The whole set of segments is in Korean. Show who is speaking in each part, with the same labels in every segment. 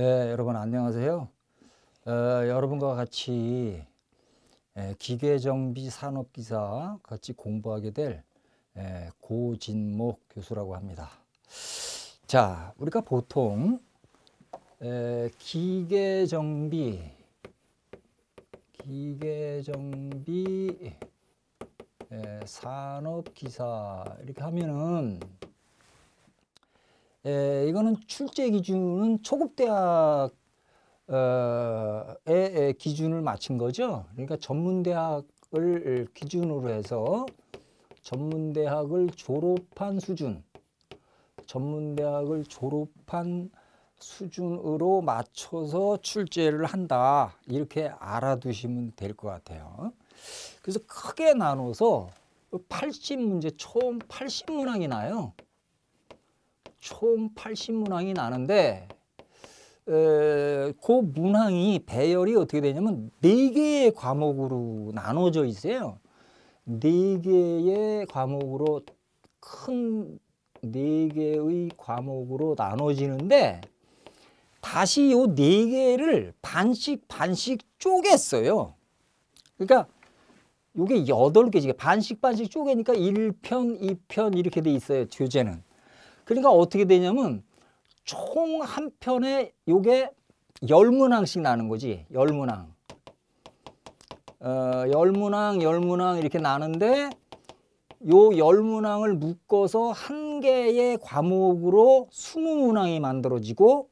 Speaker 1: 네, 여러분 안녕하세요. 어, 여러분과 같이 예, 기계정비 산업기사 같이 공부하게 될 예, 고진목 교수라고 합니다. 자, 우리가 보통 예, 기계정비 기계정비 산업기사 이렇게 하면은 에, 예, 이거는 출제 기준은 초급 대학 의 기준을 맞춘 거죠. 그러니까 전문대학을 기준으로 해서 전문대학을 졸업한 수준, 전문대학을 졸업한 수준으로 맞춰서 출제를 한다. 이렇게 알아두시면 될 것 같아요. 그래서 크게 나눠서 80문제, 총 80문항이 나요. 총 80문항이 나는데 에, 그 문항이 배열이 어떻게 되냐면 4 개의 과목으로 나눠져 있어요. 네 개의 과목으로 큰 네 개의 과목으로 나눠지는데 다시 요네 개를 반씩 반씩 쪼갰어요. 그러니까 요게 여 개지 반씩 반씩 쪼개니까 1편, 2편 이렇게 돼 있어요. 교재는. 그러니까 어떻게 되냐면 총 한 편에 요게 열문항씩 나는 거지. 열문항. 어, 열문항, 열문항 이렇게 나는데 요 열문항을 묶어서 한 개의 과목으로 스무 문항이 만들어지고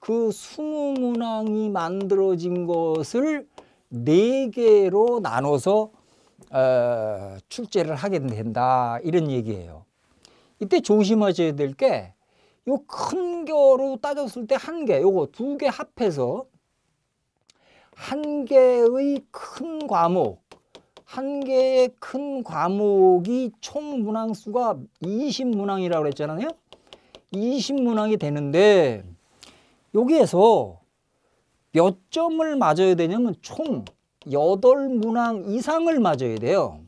Speaker 1: 그 스무 문항이 만들어진 것을 네 개로 나눠서 어, 출제를 하게 된다 이런 얘기예요. 이때 조심하셔야 될게요큰 개로 따졌을 때 한 개, 요거 두 개 합해서 한 개의 큰 과목, 한 개의 큰 과목이 총 문항수가 20문항이라고 그랬잖아요. 20문항이 되는데 여기에서 몇 점을 맞아야 되냐면 총 8문항 이상을 맞아야 돼요.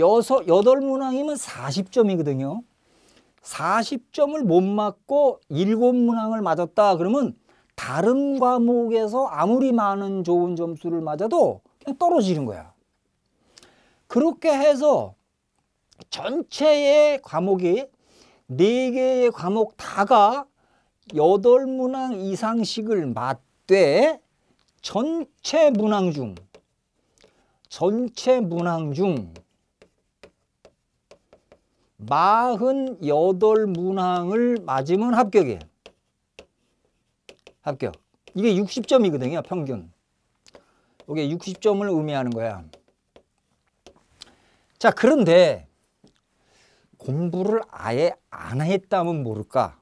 Speaker 1: 여섯, 여덟 문항이면 40점이거든요. 40점을 못 맞고 일곱 문항을 맞았다 그러면 다른 과목에서 아무리 많은 좋은 점수를 맞아도 그냥 떨어지는 거야. 그렇게 해서 전체의 과목이 네개의 과목 다가 여덟 문항 이상씩을 맞되 전체 문항 중 전체 문항 중48 문항을 맞으면 합격이에요. 합격. 이게 60점이거든요, 평균. 이게 60점을 의미하는 거야. 자, 그런데 공부를 아예 안 했다면 모를까?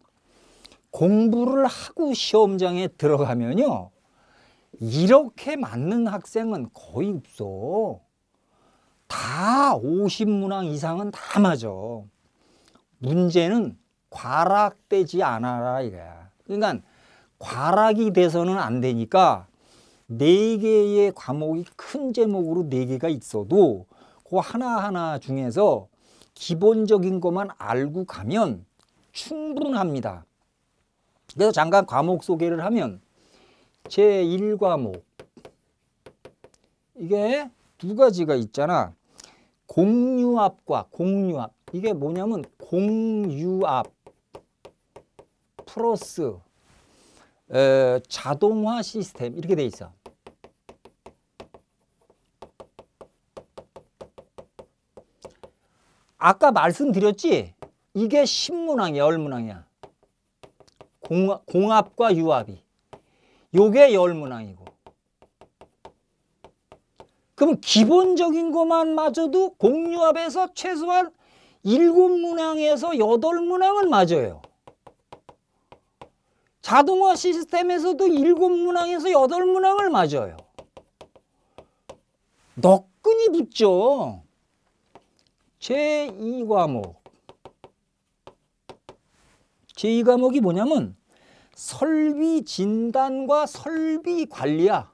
Speaker 1: 공부를 하고 시험장에 들어가면요. 이렇게 맞는 학생은 거의 없어. 다 50문항 이상은 다 맞아. 문제는 과락되지 않아라 이거야. 그러니까 과락이 돼서는 안 되니까 4 개의 과목이 큰 제목으로 4 개가 있어도 그 하나하나 중에서 기본적인 것만 알고 가면 충분합니다. 그래서 잠깐 과목 소개를 하면 제1과목 이게 두 가지가 있잖아. 공유압과 공유압 이게 뭐냐면 공유압 플러스 에, 자동화 시스템 이렇게 돼 있어. 아까 말씀드렸지? 이게 신문항이야, 열문항이야. 공, 공압과 유압이. 요게 열문항이고. 그럼 기본적인 것만 맞아도 공유합에서 최소한 일곱 문항에서 여덟 문항은 맞아요. 자동화 시스템에서도 일곱 문항에서 여덟 문항을 맞아요. 너끈히 붙죠. 제2과목. 제2과목이 뭐냐면 설비 진단과 설비 관리야.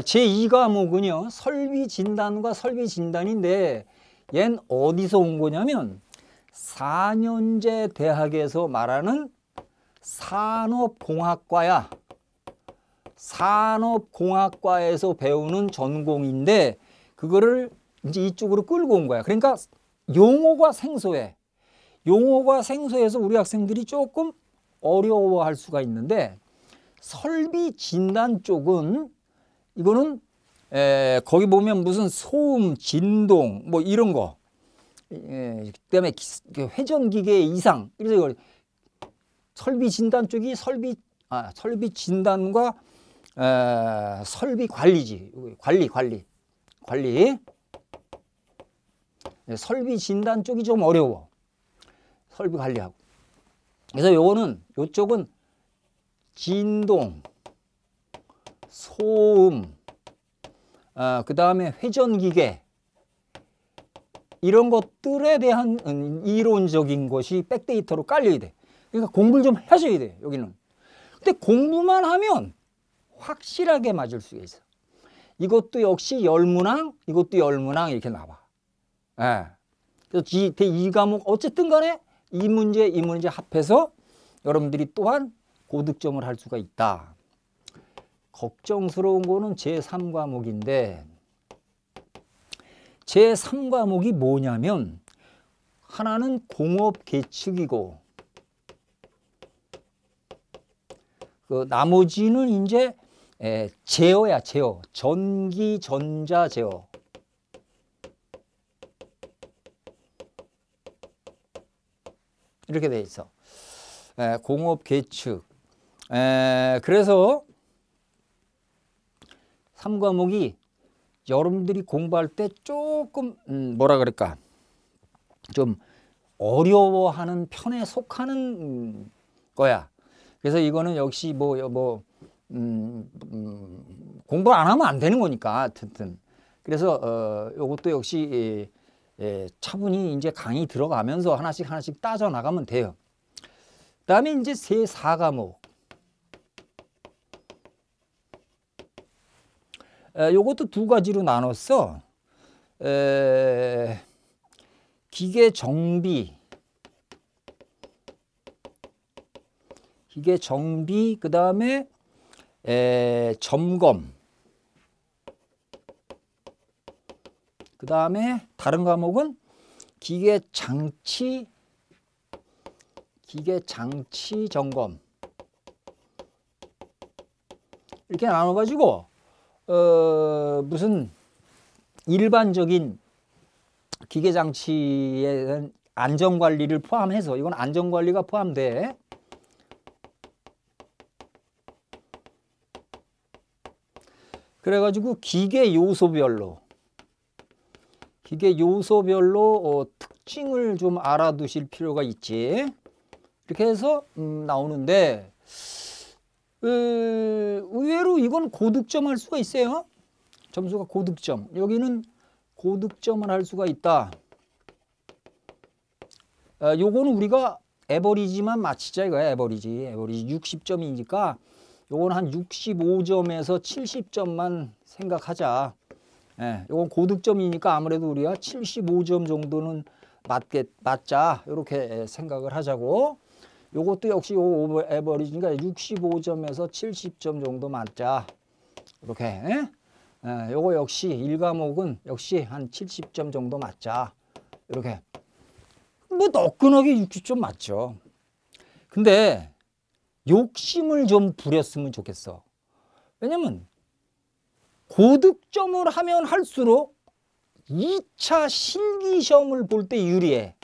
Speaker 1: 제2과목은요. 설비진단과 설비진단인데 얜 어디서 온 거냐면 4년제 대학에서 말하는 산업공학과야. 산업공학과에서 배우는 전공인데 그거를 이제 이쪽으로 끌고 온 거야. 그러니까 용어가 생소해. 용어가 생소해서 우리 학생들이 조금 어려워할 수가 있는데 설비 진단 쪽은 이거는 에, 거기 보면 무슨 소음, 진동 뭐 이런 거 에, 예, 그다음에 기, 그 회전 기계 이상 그래서 이걸 설비 진단 쪽이 설비 아, 설비 진단과 에, 설비 관리지 관리 관리 관리 에, 예, 설비 진단 쪽이 좀 어려워 설비 관리하고 그래서 요거는 요쪽은 진동 소음, 아, 그 다음에 회전기계 이런 것들에 대한 음, 이론적인 것이 백데이터로 깔려야 돼. 그러니까 공부를 좀 하셔야 돼 여기는. 근데 공부만 하면 확실하게 맞을 수 있어. 이것도 역시 열문항, 이것도 열문항 이렇게 나와. 예. 그래서 이 과목 어쨌든 간에 이 문제, 이 문제 합해서 여러분들이 또한 고득점을 할 수가 있다. 걱정스러운 거는 제3과목인데 제3과목이 뭐냐면 하나는 공업 계측이고 그 나머지는 이제 에, 제어야 제어 전기 전자 제어 이렇게 돼 있어 에, 공업 계측 에, 그래서 3과목이 여러분들이 공부할 때 조금 음, 뭐라 그럴까 좀 어려워하는 편에 속하는 거야. 그래서 이거는 역시 뭐, 뭐 음, 음, 공부를 안 하면 안 되는 거니까 하여튼 그래서 어, 이것도 역시 예, 예, 차분히 이제 강의 들어가면서 하나씩 하나씩 따져 나가면 돼요. 그다음에 이제 세4과목 이것도두 가지로 나눴어. 에, 기계 정비, 기계 정비, 그 다음에 점검, 그 다음에 다른 과목은 기계 장치, 기계 장치 점검 이렇게 나눠가지고 어, 무슨 일반적인 기계 장치의 안전 관리를 포함해서 이건 안전 관리가 포함돼. 그래가지고 기계 요소별로 기계 요소별로 어, 특징을 좀 알아두실 필요가 있지. 이렇게 해서 음, 나오는데 의외로 이건 고득점할 수가 있어요. 점수가 고득점. 여기는 고득점을 할 수가 있다. 아, 요거는 우리가 에버리지만 맞히자 이거야. 에버리지. 에버리지 60점이니까 요건 한 65점에서 70점만 생각하자. 예, 요건 고득점이니까 아무래도 우리가 75점 정도는 맞게, 맞자. 이렇게 생각을 하자고. 요것도 역시 요 에버리지니까 65점에서 70점 정도 맞자. 이렇게. 예, 예 요거 역시 1과목은 역시 한 70점 정도 맞자. 이렇게. 뭐 너끈하게 60점 맞죠. 근데 욕심을 좀 부렸으면 좋겠어. 왜냐면 고득점을 하면 할수록 2차 실기시험을 볼 때 유리해.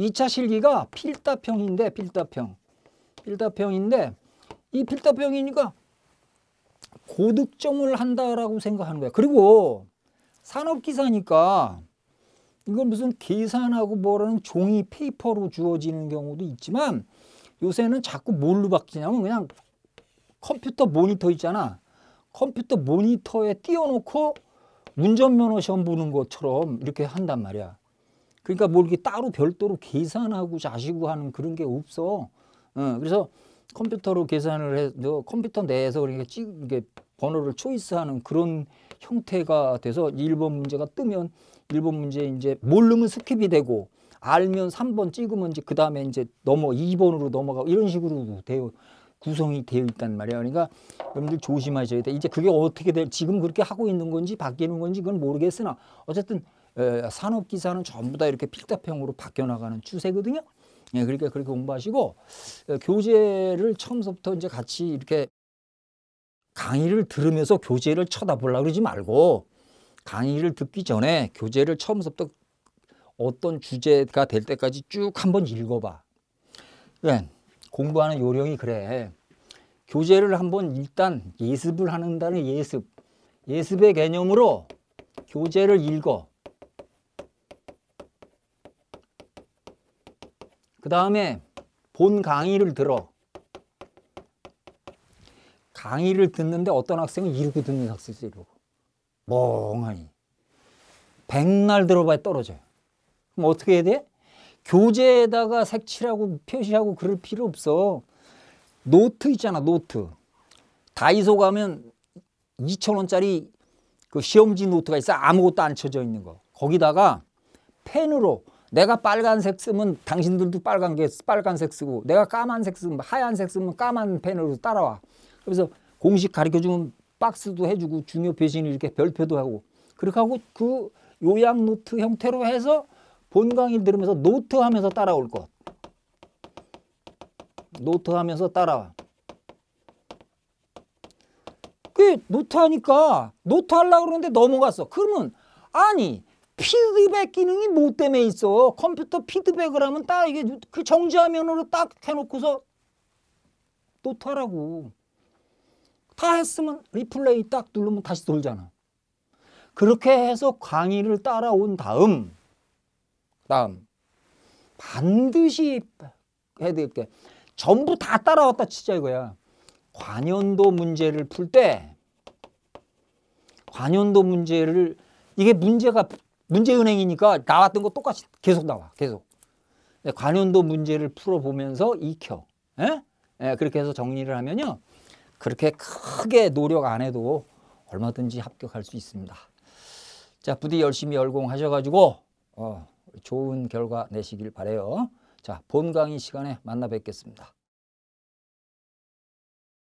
Speaker 1: 2차 실기가 필답형인데 필답형. 필답형인데 이 필답형이니까 고득점을 한다라고 생각하는 거야. 그리고 산업기사니까 이건 무슨 계산하고 뭐라는 종이 페이퍼로 주어지는 경우도 있지만 요새는 자꾸 뭘로 바뀌냐면 그냥 컴퓨터 모니터 있잖아. 컴퓨터 모니터에 띄워놓고 운전면허 시험 보는 것처럼 이렇게 한단 말이야. 그러니까 뭐 이렇게 따로 별도로 계산하고 자시고 하는 그런 게 없어. 어, 그래서 컴퓨터로 계산을 해서 컴퓨터 내에서 그러니까 찍 이게 번호를 초이스하는 그런 형태가 돼서 1번 문제가 뜨면 1번 문제 이제 모르면 스킵이 되고 알면 3번 찍으면 이제 그다음에 이제 넘어 2번으로 넘어가고 이런 식으로 되어 구성이 되어 있단 말이야. 그러니까 여러분들 조심하셔야 돼. 이제 그게 어떻게 될 지금 그렇게 하고 있는 건지 바뀌는 건지 그건 모르겠으나 어쨌든 산업 기사는 전부 다 이렇게 필답형으로 바뀌어 나가는 추세거든요. 예, 그러니까 그렇게 공부하시고 교재를 처음부터 이제 같이 이렇게 강의를 들으면서 교재를 쳐다보려고 그러지 말고 강의를 듣기 전에 교재를 처음부터 어떤 주제가 될 때까지 쭉 한번 읽어봐. 예, 공부하는 요령이 그래. 교재를 한번 일단 예습을 하는다는 예습. 예습의 개념으로 교재를 읽어. 그 다음에 본 강의를 들어. 강의를 듣는데 어떤 학생은 이러고 듣는 학생이 이러고. 멍하니. 백날 들어봐야 떨어져요. 그럼 어떻게 해야 돼? 교재에다가 색칠하고 표시하고 그럴 필요 없어. 노트 있잖아, 노트. 다이소 가면 2 0원짜리그 시험지 노트가 있어. 아무것도 안 쳐져 있는 거. 거기다가 펜으로 내가 빨간색 쓰면 당신들도 빨간 게 빨간색 쓰고 내가 까만색 쓰면 하얀색 쓰면 까만 펜으로 따라와. 그래서 공식 가르쳐주면 박스도 해주고 중요 표시는 이렇게 별표도 하고 그렇게 하고 그 요약 노트 형태로 해서 본 강의 를 들으면서 노트 하면서 따라올 것. 노트 하면서 따라와. 그 노트 하니까 노트 하려고 그러는데 넘어갔어. 그러면 아니 피드백 기능이 뭐 때문에 있어? 컴퓨터 피드백을 하면 딱 이게 그 정지화면으로 딱 해놓고서 놓더라고. 다 했으면 리플레이 딱 누르면 다시 돌잖아. 그렇게 해서 강의를 따라온 다음, 다음 반드시 해야 될게 전부 다 따라왔다 치자 이거야. 관연도 문제를 풀 때 관연도 문제를 이게 문제가 문제은행이니까 나왔던 거 똑같이 계속 나와. 계속. 예, 관현도 문제를 풀어보면서 익혀. 에? 예? 에, 예, 그렇게 해서 정리를 하면요. 그렇게 크게 노력 안 해도 얼마든지 합격할 수 있습니다. 자, 부디 열심히 열공하셔가지고 어, 좋은 결과 내시길 바래요. 자, 본 강의 시간에 만나 뵙겠습니다.